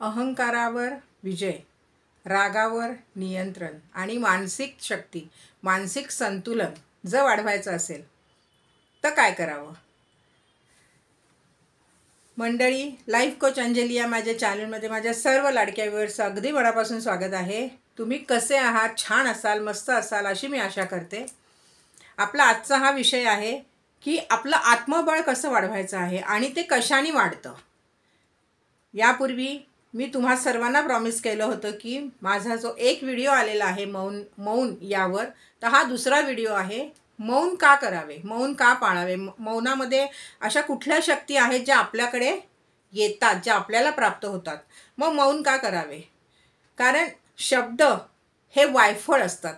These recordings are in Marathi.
अहंकारावर विजय रागावर नियंत्रण आणि मानसिक शक्ती मानसिक संतुलन जर वाढवायचं असेल तर काय करावं मंडळी लाईफ कोच अंजली या माझ्या चॅनलमध्ये माझ्या सर्व लाडक्या व्यूअर्सचं अगदी मनापासून स्वागत आहे तुम्ही कसे आहात छान असाल मस्त असाल अशी मी आशा करते आपला आजचा हा विषय आहे की आपलं आत्मबळ कसं वाढवायचं आहे आणि ते कशाने वाढतं यापूर्वी मी तुम्हा सर्वांना प्रॉमिस केलं होतं की माझा जो एक व्हिडिओ आलेला आहे मौन मौन यावर तर हा दुसरा व्हिडिओ आहे मौन का करावे मौन का पाळावे मौनामध्ये अशा कुठल्या शक्ती आहेत ज्या आपल्याकडे येतात ज्या आपल्याला प्राप्त होतात मग मौन का करावे कारण शब्द हे वायफळ असतात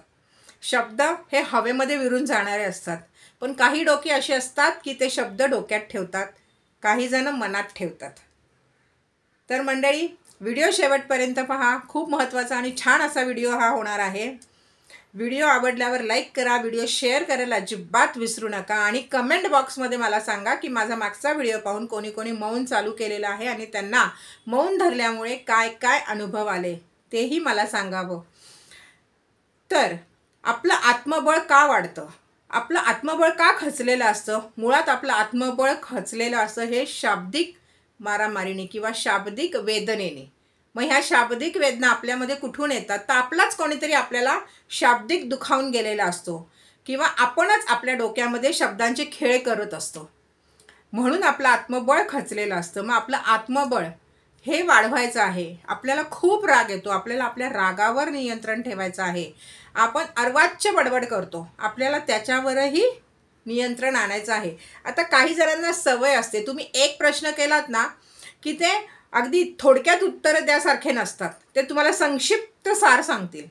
शब्द हे हवेमध्ये विरून जाणारे असतात पण काही डोके असे असतात की ते शब्द डोक्यात ठेवतात काहीजणं मनात ठेवतात तर मंडळी व्हिडिओ शेवटपर्यंत पहा खूप महत्त्वाचा आणि छान असा व्हिडिओ हा होणार आहे व्हिडिओ आवडल्यावर लाईक करा व्हिडिओ शेअर करायला अजिबात विसरू नका आणि कमेंट बॉक्समध्ये मला सांगा की माझा मागचा व्हिडिओ पाहून कोणी कोणी मौन चालू केलेला आहे आणि त्यांना मौन धरल्यामुळे काय काय अनुभव आले तेही मला सांगावं तर आपलं आत्मबळ का वाढतं आपलं आत्मबळ का खचलेलं असतं मुळात आपलं आत्मबळ खचलेलं असतं हे शाब्दिक मारामारीने किंवा शाब्दिक वेदनेने मग ह्या शाब्दिक वेदना आपल्यामध्ये कुठून येतात तर आपलाच कोणीतरी आपल्याला शाब्दिक दुखावून गेलेला असतो किंवा आपणच आपल्या डोक्यामध्ये शब्दांचे खेळ करत असतो म्हणून आपलं आत्मबळ खचलेलं असतं मग आपलं आत्मबळ हे वाढवायचं आहे आपल्याला खूप राग येतो आपल्याला आपल्या रागावर नियंत्रण ठेवायचं आहे आपण अर्वाच्य बडबड करतो आपल्याला त्याच्यावरही नियंत्रण आणायचं आहे आता काही जणांना सवय असते तुम्ही एक प्रश्न केलात ना की ते अगदी थोडक्यात उत्तरं द्यासारखे नसतात ते तुम्हाला संक्षिप्त सार सांगतील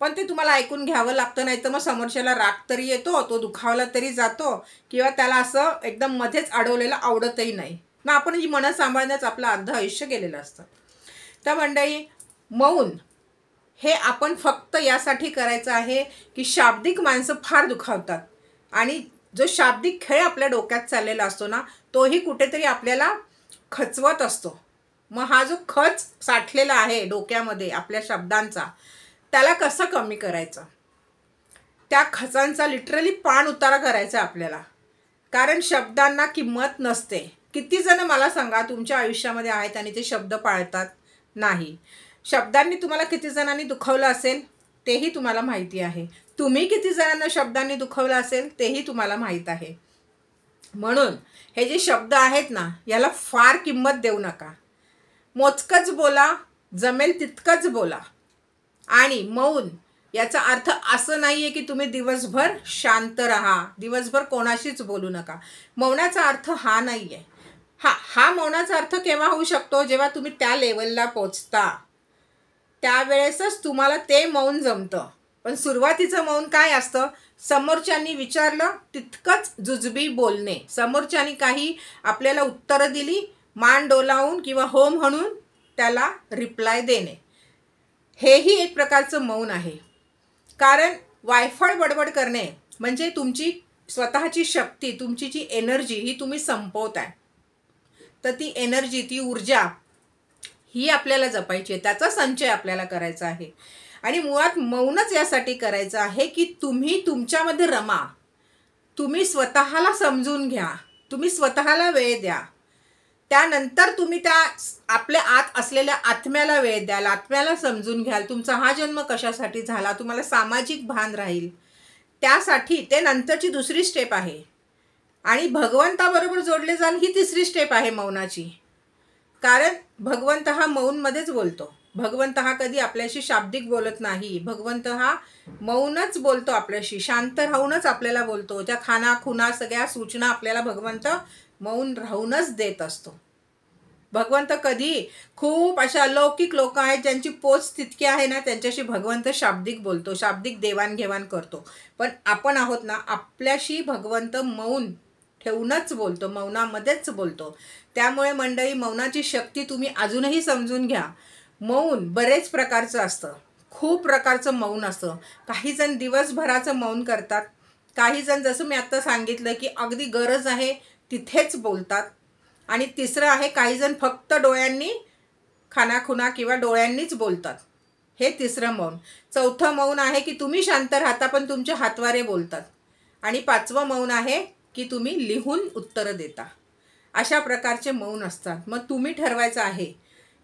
पण ते तुम्हाला ऐकून घ्यावं लागतं नाही तर मग समोरच्याला राग तरी येतो तो दुखावला तरी जातो किंवा त्याला असं एकदम मध्येच अडवलेलं आवडतही नाही मग आपण जी मनं सांभाळण्याचं आपलं अर्ध आयुष्य गेलेलं असतं तर मंडळी मौन हे आपण फक्त यासाठी करायचं आहे की शाब्दिक माणसं फार दुखावतात आणि जो शाब्दिक खेळ आपल्या डोक्यात चाललेला असतो ना तोही कुठेतरी आपल्याला खचवत असतो मग हा जो खच साठलेला आहे डोक्यामध्ये आपल्या शब्दांचा त्याला कसं कमी करायचं त्या खचांचा लिटरली पाण उतारा करायचा आपल्याला कारण शब्दांना किंमत नसते किती जण मला सांगा तुमच्या आयुष्यामध्ये आहेत आणि ते शब्द पाळतात नाही शब्दांनी तुम्हाला किती जणांनी दुखवलं असेल तेही तुम्हाला माहिती आहे तुम्ही किती जणांना शब्दांनी दुखवलं असेल तेही तुम्हाला माहीत आहे म्हणून हे जे शब्द आहेत ना याला फार किंमत देऊ नका मोजकंच बोला जमेल तितकंच बोला आणि मौन याचा अर्थ असं नाही आहे की तुम्ही दिवसभर शांत राहा दिवसभर कोणाशीच बोलू नका मौनाचा अर्थ हा नाही आहे हा हा मौनाचा अर्थ केव्हा होऊ शकतो जेव्हा तुम्ही त्या लेवलला पोचता त्यावेळेसच तुम्हाला ते मौन जमतं पण सुरुवातीचं मौन काय असतं समोरच्यांनी विचारलं तितकंच जुजबी बोलणे समोरच्यांनी काही आपल्याला उत्तरं दिली मान डोलावून किंवा हो म्हणून त्याला रिप्लाय देणे हेही एक प्रकारचं मौन आहे कारण वायफळ बडबड करणे म्हणजे तुमची स्वतःची शक्ती तुमची जी एनर्जी ही तुम्ही संपवताय तर ती एनर्जी ती ऊर्जा ही आपल्याला जपायची आहे त्याचा संचय आपल्याला करायचा आहे आणि मुळात मौनच यासाठी करायचं आहे की तुम्ही तुमच्यामध्ये रमा तुम्ही स्वतःला समजून घ्या तुम्ही स्वतःला वेळ द्या त्यानंतर तुम्ही त्या आपल्या आत असलेल्या आत्म्याला वेळ द्याल आत्म्याला समजून घ्याल तुमचा हा जन्म कशासाठी झाला तुम्हाला सामाजिक भान राहील त्यासाठी ते नंतरची दुसरी स्टेप आहे आणि भगवंताबरोबर जोडले जाण ही तिसरी स्टेप आहे मौनाची कारण भगवंत हा मौनमध्येच बोलतो भगवंत हा कधी आपल्याशी शाब्दिक बोलत नाही भगवंत हा मौनच बोलतो आपल्याशी शांत राहूनच आपल्याला बोलतो त्या खाना खुना सगळ्या सूचना आपल्याला भगवंत मौन राहूनच देत असतो भगवंत कधी खूप अशा अलौकिक लोक आहेत ज्यांची पोच तितकी आहे ना त्यांच्याशी भगवंत शाब्दिक बोलतो शाब्दिक देवाणघेवाण करतो पण आपण आहोत ना आपल्याशी भगवंत मौन ठेवूनच बोलतो मौनामध्येच बोलतो त्यामुळे मंडळी मौनाची शक्ती तुम्ही अजूनही समजून घ्या मौन बरेच प्रकारचं असतं खूप प्रकारचं मौन असतं काहीजण दिवसभराचं मौन करतात काहीजण जसं मी आत्ता सांगितलं की अगदी गरज आहे तिथेच बोलतात आणि तिसरं आहे काहीजण फक्त डोळ्यांनी खानाखुना किंवा डोळ्यांनीच बोलतात हे तिसरं मौन चौथं मौन आहे की तुम्ही शांत राहता पण तुमचे हातवारे बोलतात आणि पाचवं मौन आहे की तुम्ही लिहून उत्तरं देता अशा प्रकारचे मौन असतात मग तुम्ही ठरवायचं आहे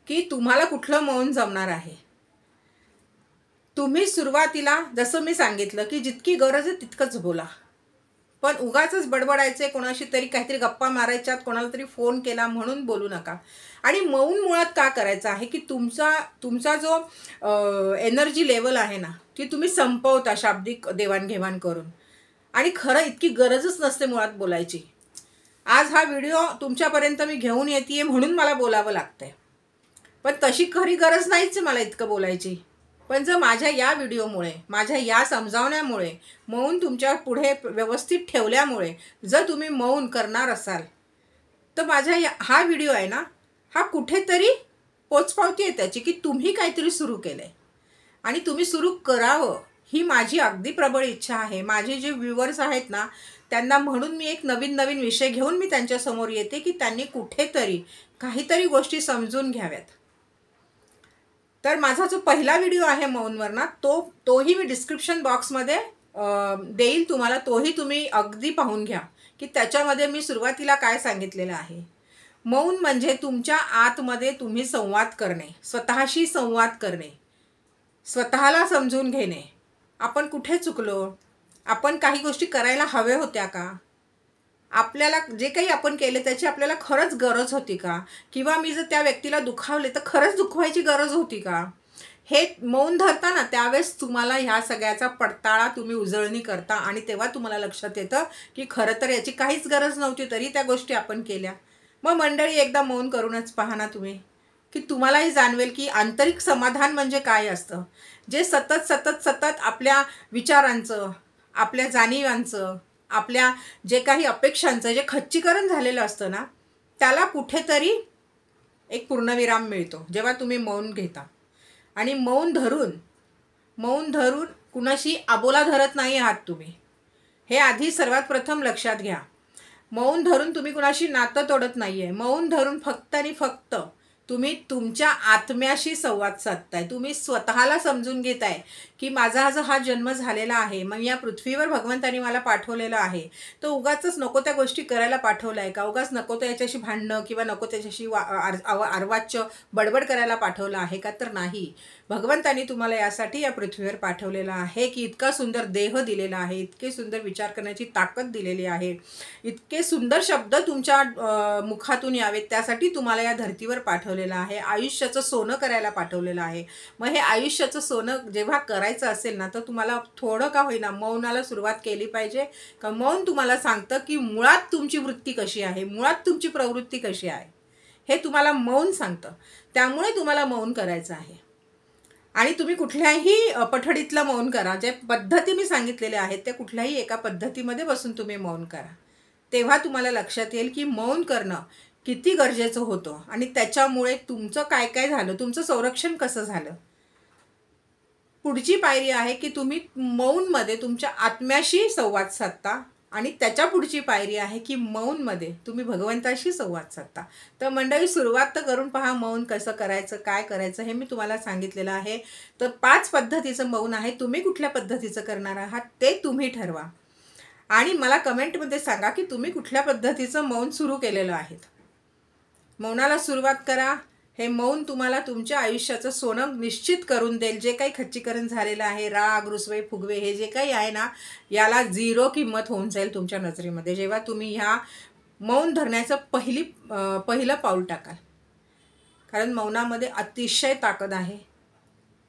की तुम्हाला कुठलं मौन जमणार आहे तुम्ही सुरुवातीला जसं मी सांगितलं की जितकी गरज आहे तितकंच बोला पण उगाचच बडबडायचे कोणाशी तरी काहीतरी गप्पा मारायच्यात कोणाला तरी फोन केला म्हणून बोलू नका आणि मौन मुळात का करायचं आहे की तुमचा तुमचा जो एनर्जी लेवल आहे ना ती तुम्ही संपवता शाब्दिक देवाणघेवाण करून आणि खरं इतकी गरजच नसते मुळात बोलायची आज हा व्हिडिओ तुमच्यापर्यंत मी घेऊन येते म्हणून मला बोलावं लागतंय पण तशी खरी गरज नाहीच मला इतकं बोलायची पण जर माझ्या या व्हिडिओमुळे माझ्या या समजावण्यामुळे मौन तुमच्या पुढे व्यवस्थित ठेवल्यामुळे जर तुम्ही मौन करणार असाल तर माझ्या या हा व्हिडिओ आहे ना हा कुठेतरी पोचपावती आहे त्याची की तुम्ही काहीतरी सुरू केलं आहे आणि तुम्ही सुरू करावं ही माझी अगदी प्रबळ इच्छा आहे माझे जे व्ह्युअर्स आहेत ना त्यांना म्हणून मी एक नवीन नवीन विषय घेऊन मी त्यांच्यासमोर येते की त्यांनी कुठेतरी काहीतरी गोष्टी समजून घ्याव्यात तर माझा जो पहिला व्हिडिओ आहे मौनवरना तो तोही मी डिस्क्रिप्शन बॉक्समध्ये देईल तुम्हाला तोही तुम्ही अगदी पाहून घ्या की त्याच्यामध्ये मी सुरुवातीला काय सांगितलेलं आहे मौन म्हणजे तुमच्या आतमध्ये तुम्ही संवाद करणे स्वतःशी संवाद करणे स्वतःला समजून घेणे आपण कुठे चुकलो आपण काही गोष्टी करायला हव्या होत्या का आपल्याला जे काही आपण केले त्याची आपल्याला खरंच गरज होती का किंवा मी जर त्या व्यक्तीला दुखावले तर खरंच दुखवायची गरज होती का हे मौन धरताना त्यावेळेस तुम्हाला ह्या सगळ्याचा पडताळा तुम्ही उजळणी करता आणि तेव्हा तुम्हाला लक्षात येतं की खरं तर याची काहीच गरज नव्हती तरी त्या गोष्टी आपण केल्या मग मंडळी एकदा मौन करूनच पहा ना तुम्ही की तुम्हालाही जाणवेल की आंतरिक समाधान म्हणजे काय असतं जे सतत सतत सतत आपल्या विचारांचं आपल्या जाणीवांचं आपल्या जे काही अपेक्षांचं जे खच्चीकरण झालेलं असतं ना त्याला कुठेतरी एक पूर्णविराम मिळतो जेव्हा तुम्ही मौन घेता आणि मौन धरून मौन धरून कुणाशी आबोला धरत नाही आहात तुम्ही हे आधी सर्वात प्रथम लक्षात घ्या मौन धरून तुम्ही कुणाशी नातं तोडत नाही आहे मौन धरून फक्त आणि फक्त तुम्ही तुमच्या आत्म्याशी संवाद साधताय तुम्ही स्वतःला समजून घेताय की माझा हा हा जन्म झालेला आहे मग या पृथ्वीवर भगवंतानी मला पाठवलेलं आहे तो उगाच नको त्या गोष्टी करायला पाठवला आहे का उगाच नको त्या याच्याशी भांडणं किंवा नको त्याच्याशी वा अर्वाच्य बडबड करायला पाठवलं आहे का तर नाही भगवंतानी तुम्हाला यासाठी या पृथ्वीवर पाठवलेलं आहे की इतका सुंदर देह दिलेला आहे इतके सुंदर विचार करण्याची ताकद दिलेली आहे इतके सुंदर शब्द तुमच्या मुखातून यावेत त्यासाठी तुम्हाला या धर्तीवर पाठवलेलं आहे आयुष्याचं सोनं करायला पाठवलेलं आहे मग हे आयुष्याचं सोनं जेव्हा करा करायचं असेल ना तर तुम्हाला थोडं का होईना मौनाला सुरुवात केली पाहिजे का मौन तुम्हाला सांगतं की मुळात तुमची वृत्ती कशी आहे मुळात तुमची प्रवृत्ती कशी आहे हे तुम्हाला मौन सांगतं त्यामुळे तुम्हाला मौन करायचं आहे आणि तुम्ही कुठल्याही पठडीतलं मौन करा जे पद्धती मी सांगितलेल्या आहेत ते कुठल्याही एका पद्धतीमध्ये बसून तुम्ही मौन करा तेव्हा तुम्हाला लक्षात येईल की मौन करणं किती गरजेचं होतं आणि त्याच्यामुळे तुमचं काय काय झालं तुमचं संरक्षण कसं झालं पुढची पायरी आहे की तुम्ही मौनमध्ये तुमच्या आत्म्याशी संवाद साधता आणि त्याच्या पुढची पायरी आहे की मौनमध्ये तुम्ही भगवंताशी संवाद साधता तर मंडळी सुरुवात तर करून पहा मौन कसं करायचं काय करायचं हे मी तुम्हाला सांगितलेलं आहे तर पाच पद्धतीचं मौन आहे तुम्ही कुठल्या पद्धतीचं करणार आहात ते तुम्ही ठरवा आणि मला कमेंटमध्ये सांगा की तुम्ही कुठल्या पद्धतीचं मौन सुरू केलेलं आहे मौनाला सुरुवात करा हे मौन तुम्हाला तुमच्या आयुष्याचं सोनं निश्चित करून देईल जे काही खच्चीकरण झालेलं आहे राग रुसवे फुगवे हे जे काही आहे ना याला झिरो किंमत होऊन जाईल तुमच्या नजरेमध्ये जेव्हा तुम्ही ह्या मौन धरण्याचं पहिली पहिलं पाऊल टाकाल कारण मौनामध्ये अतिशय ताकद आहे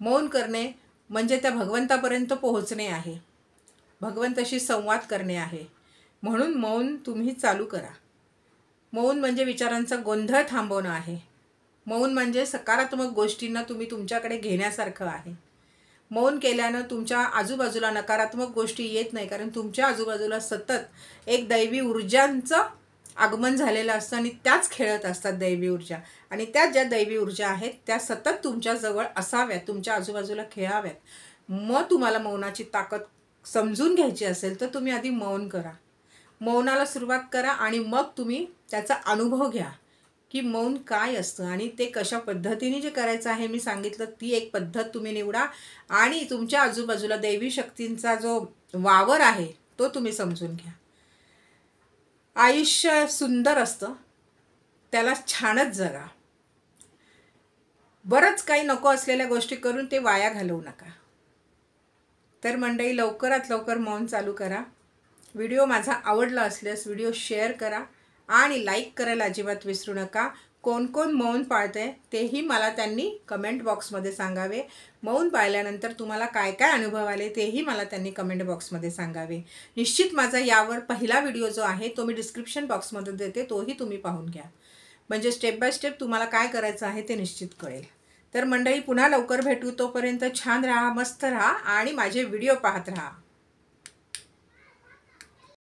मौन करणे म्हणजे त्या भगवंतापर्यंत पोहोचणे आहे भगवंताशी संवाद करणे आहे म्हणून मौन तुम्ही चालू करा मौन म्हणजे विचारांचा गोंधळ थांबवणं आहे मौन म्हणजे सकारात्मक गोष्टींना तुम्ही तुमच्याकडे घेण्यासारखं आहे मौन केल्यानं तुमच्या आजूबाजूला नकारात्मक गोष्टी येत नाही कारण तुमच्या आजूबाजूला सतत एक दैवी ऊर्जांचं आगमन झालेलं असतं आणि त्याच खेळत असतात दैवी ऊर्जा आणि त्या ज्या दैवी ऊर्जा आहेत त्या सतत तुमच्याजवळ असाव्यात तुमच्या आजूबाजूला खेळाव्यात मग तुम्हाला मौनाची ताकद समजून घ्यायची असेल तर तुम्ही आधी मौन करा मौनाला सुरुवात करा आणि मग तुम्ही त्याचा अनुभव घ्या की मौन काय असतं आणि ते कशा पद्धतीने जे करायचं आहे मी सांगितलं ती एक पद्धत तुम्ही निवडा आणि तुमच्या आजूबाजूला दैवी शक्तींचा जो वावर आहे तो तुम्ही समजून घ्या आयुष्य सुंदर असतं त्याला छानच जगा बरंच काही नको असलेल्या गोष्टी करून ते वाया घालवू नका तर मंडळी लवकरात लवकर मौन चालू करा व्हिडिओ माझा आवडला असल्यास व्हिडिओ शेअर करा आणि लाईक करायला अजिबात विसरू नका कोण कोण मौन पाळते तेही मला त्यांनी कमेंट बॉक्समध्ये सांगावे मौन पाळल्यानंतर तुम्हाला काय काय अनुभव आले तेही मला त्यांनी कमेंट बॉक्समध्ये सांगावे निश्चित माझा यावर पहिला व्हिडिओ जो आहे तो मी डिस्क्रिप्शन बॉक्समध्ये देते तोही तुम्ही पाहून घ्या म्हणजे स्टेप बाय स्टेप तुम्हाला काय करायचं आहे ते निश्चित कळेल तर मंडळी पुन्हा लवकर भेटू तोपर्यंत छान राहा मस्त राहा आणि माझे व्हिडिओ पाहत राहा